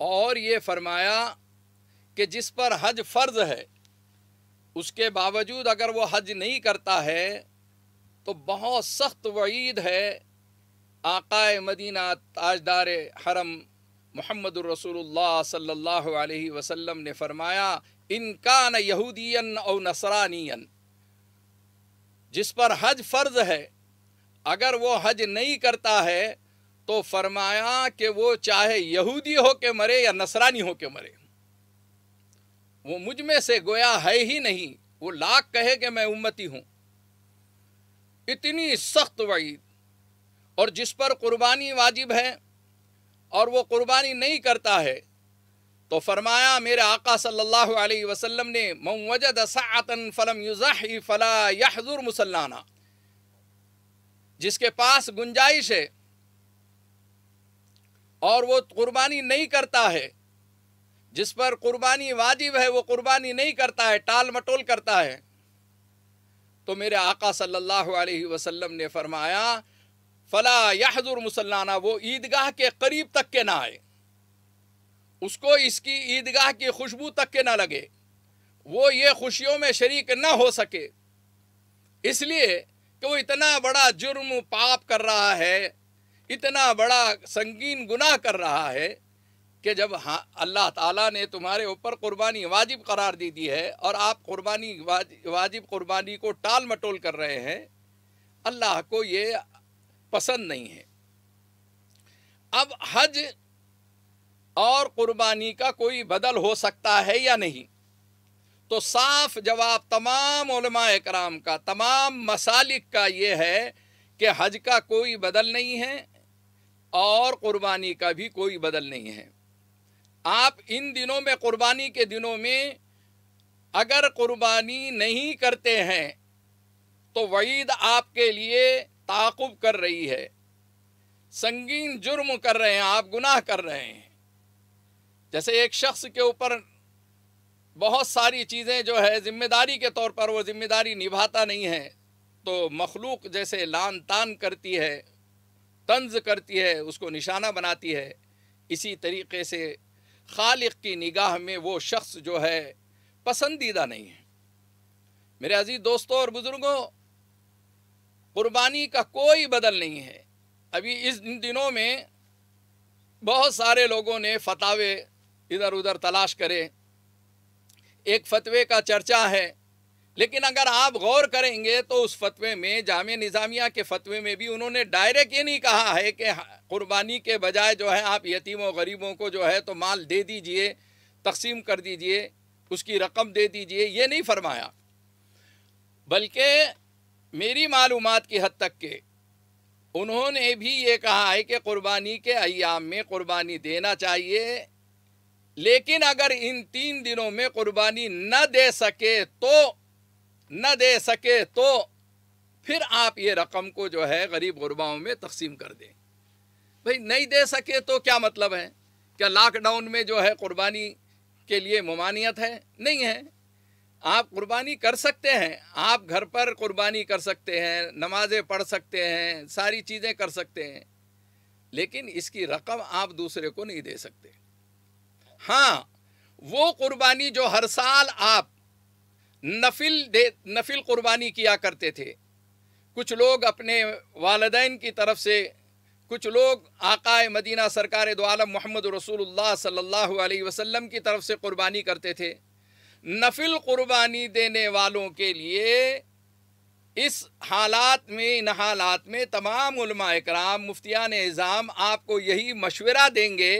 और ये फरमाया कि जिस पर हज फर्ज है उसके बावजूद अगर वो हज नहीं करता है तो बहुत सख्त वईद है आकाए मदीना ताजदार हरम मोहम्मद वसल्लम ने फरमाया इनका न यहूदियन और नसरानियन जिस पर हज फ़र्ज है अगर वो हज नहीं करता है तो फरमाया कि वो चाहे यहूदी हो के मरे या नसरानी हो के मरे वो मुझ में से गोया है ही नहीं वो लाख कहे कि मैं उम्मती हूँ इतनी सख्त वईद और जिस पर कुर्बानी वाजिब है और वो कुर्बानी नहीं करता है तो फरमाया मेरे आका सल्लल्लाहु अलैहि वसल्लम ने मवजद सातन फलम युजाही फला यहजूर मुसल्लाना जिसके पास गुंजाइश है और वो कुर्बानी नहीं करता है जिस पर कुर्बानी वाजिब है वो कुर्बानी नहीं करता है टाल मटोल करता है तो मेरे आका सल्लल्लाहु अलैहि वसल्लम ने फरमाया फला याहजुर मुसलाना वो ईदगाह के करीब तक के ना आए उसको इसकी ईदगाह की खुशबू तक के ना लगे वो ये खुशियों में शरीक ना हो सके इसलिए कि वो इतना बड़ा जुर्म पाप कर रहा है इतना बड़ा संगीन गुनाह कर रहा है कि जब हाँ अल्लाह ताला ने तुम्हारे ऊपर कुर्बानी वाजिब करार दे दी है और आप कुर्बानी वाजिब कुर्बानी को टाल मटोल कर रहे हैं अल्लाह को ये पसंद नहीं है अब हज और कुर्बानी का कोई बदल हो सकता है या नहीं तो साफ जवाब तमाम कराम का तमाम मसालिक का ये है कि हज का कोई बदल नहीं है और कुर्बानी का भी कोई बदल नहीं है आप इन दिनों में कुर्बानी के दिनों में अगर कुर्बानी नहीं करते हैं तो वईद आपके लिए ताकुब कर रही है संगीन जुर्म कर रहे हैं आप गुनाह कर रहे हैं जैसे एक शख्स के ऊपर बहुत सारी चीज़ें जो है ज़िम्मेदारी के तौर पर वो ज़िम्मेदारी निभाता नहीं है तो मखलूक जैसे लान तान करती है तंज करती है उसको निशाना बनाती है इसी तरीके से खालिक की निगाह में वो शख्स जो है पसंदीदा नहीं है मेरे अजीज़ दोस्तों और बुज़ुर्गों कुर्बानी का कोई बदल नहीं है अभी इस दिनों में बहुत सारे लोगों ने फतावे इधर उधर तलाश करे एक फतवे का चर्चा है लेकिन अगर आप गौर करेंगे तो उस फतवे में जाम निज़ामिया के फतवे में भी उन्होंने डायरेक्ट ये नहीं कहा है कि हाँ, कुर्बानी के बजाय जो है आप यतीमों गरीबों को जो है तो माल दे दीजिए तकसीम कर दीजिए उसकी रकम दे दीजिए ये नहीं फरमाया बल्कि मेरी मालूम की हद तक के उन्होंने भी ये कहा है कि क़ुरबानी के अयाम में क़ुरबानी देना चाहिए लेकिन अगर इन तीन दिनों में क़ुरबानी न दे सके तो न दे सके तो फिर आप ये रकम को जो है गरीब गुरबाओं में तकसीम कर दें भाई नहीं दे सके तो क्या मतलब है क्या लॉकडाउन में जो है क़ुरबानी के लिए ममानियत है नहीं है आप कुर्बानी कर सकते हैं आप घर पर कुर्बानी कर सकते हैं नमाज़ें पढ़ सकते हैं सारी चीज़ें कर सकते हैं लेकिन इसकी रकम आप दूसरे को नहीं दे सकते हाँ वो कुर्बानी जो हर साल आप नफिल दे नफिल कुर्बानी किया करते थे कुछ लोग अपने वालदेन की तरफ से कुछ लोग आकाए मदीना सरकार दो आलम मोहम्मद रसूल सल्ला अलैहि की तरफ से कुर्बानी करते थे नफिल कुर्बानी देने वालों के लिए इस हालात में इन हालात में तमाम कराम मुफ्तियान निज़ाम आपको यही मशवरा देंगे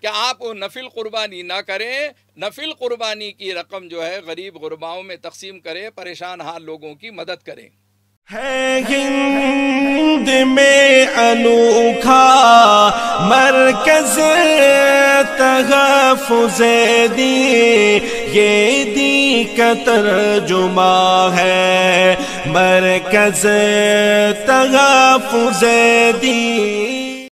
कि आप वो नफिल क़ुरबानी ना करें नफिल कुर्बानी की रकम जो है गरीब गुरबाओं में तकसीम करें परेशान हाल लोगों की मदद करें है हिंद में अनोखा मरकज तहफुज दी ये दी कतर जुमा है मरकज तहफुज दी